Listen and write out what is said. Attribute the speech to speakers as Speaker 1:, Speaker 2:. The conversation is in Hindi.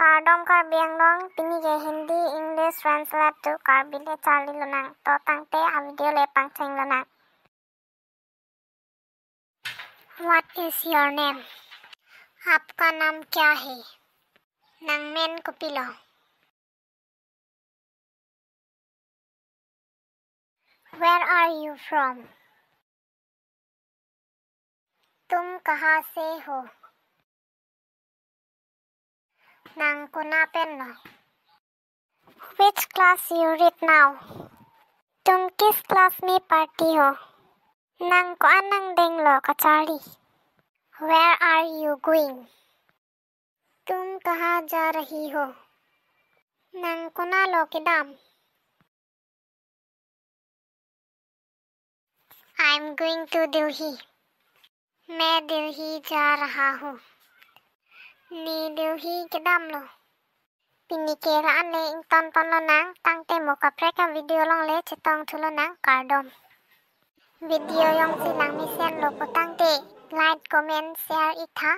Speaker 1: kardom karbiang dong pini ge hindi english translate to karbile charli lunang to tangte a video le pang cheng lunang what is your name आपका नाम क्या है
Speaker 2: नंगमेन को पिलो Where are you from? तुम कहाँ से हो
Speaker 1: ng kunapin na. Which class you read now? तुम किस क्लास में पढ़ती हो नंग को अनंग देंग लो कचारी वेयर आर यू गोइंग तुम कहाँ जा रही हो नंग को ना लो किदाम I am going to Delhi मैं दिल्ली जा रहा हूँ នីលាវហ៊ីកដាំលោពីនីកេរ៉ានលេអ៊ីងតនប៉ុនលណាងតាំងតែមកកប្រេកាវីដេអូឡងលេចតងធុលណាងកាដុំវីដេអូយ៉ងស៊ីឡាងមីសែនលោកតាំ
Speaker 2: ងតែ like comment share អ៊ីថា